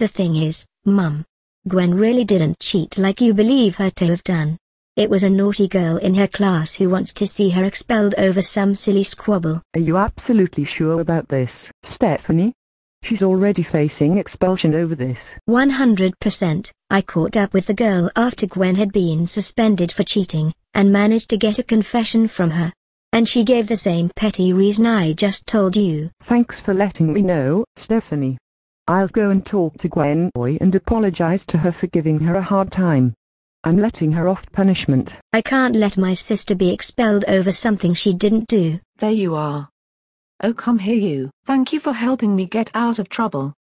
The thing is, Mum. Gwen really didn't cheat like you believe her to have done. It was a naughty girl in her class who wants to see her expelled over some silly squabble. Are you absolutely sure about this, Stephanie? She's already facing expulsion over this. 100%. I caught up with the girl after Gwen had been suspended for cheating, and managed to get a confession from her. And she gave the same petty reason I just told you. Thanks for letting me know, Stephanie. I'll go and talk to Gwen Oy and apologize to her for giving her a hard time. I'm letting her off punishment. I can't let my sister be expelled over something she didn't do. There you are. Oh come here you. Thank you for helping me get out of trouble.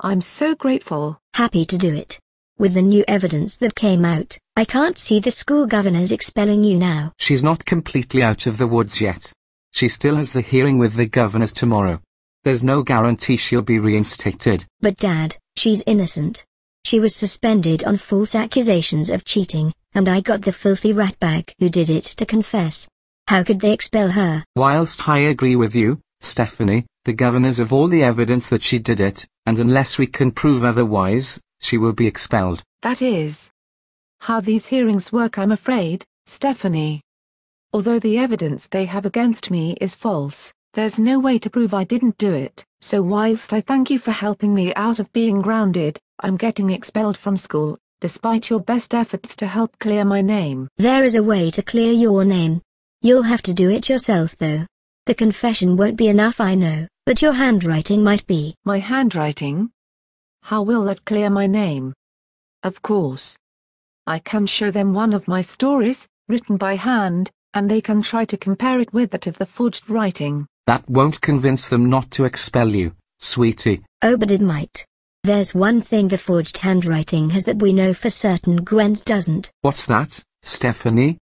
I'm so grateful. Happy to do it. With the new evidence that came out, I can't see the school governors expelling you now. She's not completely out of the woods yet. She still has the hearing with the governors tomorrow. There's no guarantee she'll be reinstated. But Dad, she's innocent. She was suspended on false accusations of cheating, and I got the filthy ratbag who did it to confess. How could they expel her? Whilst I agree with you, Stephanie, the governors have all the evidence that she did it, and unless we can prove otherwise, she will be expelled. That is how these hearings work I'm afraid, Stephanie. Although the evidence they have against me is false, there's no way to prove I didn't do it, so whilst I thank you for helping me out of being grounded, I'm getting expelled from school, despite your best efforts to help clear my name. There is a way to clear your name. You'll have to do it yourself though. The confession won't be enough I know, but your handwriting might be. My handwriting? How will that clear my name? Of course. I can show them one of my stories, written by hand, and they can try to compare it with that of the forged writing. That won't convince them not to expel you, sweetie. Oh, but it might. There's one thing the forged handwriting has that we know for certain Gwen's doesn't. What's that, Stephanie?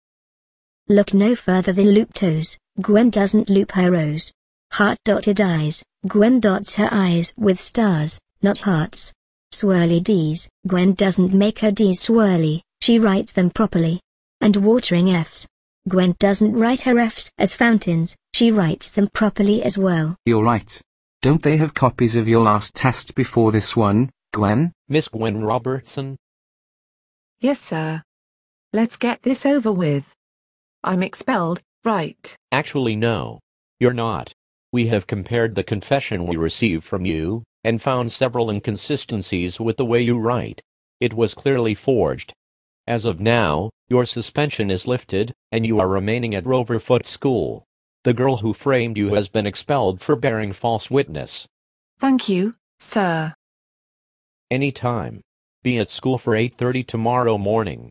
Look no further than loop toes. Gwen doesn't loop her rows. Heart dotted eyes. Gwen dots her eyes with stars, not hearts. Swirly D's. Gwen doesn't make her D's swirly, she writes them properly. And watering F's. Gwen doesn't write her F's as fountains, she writes them properly as well. You're right. Don't they have copies of your last test before this one, Gwen? Miss Gwen Robertson? Yes, sir. Let's get this over with. I'm expelled, right? Actually, no. You're not. We have compared the confession we received from you, and found several inconsistencies with the way you write. It was clearly forged. As of now, your suspension is lifted, and you are remaining at Roverfoot School. The girl who framed you has been expelled for bearing false witness. Thank you, sir. Any time. Be at school for 8.30 tomorrow morning.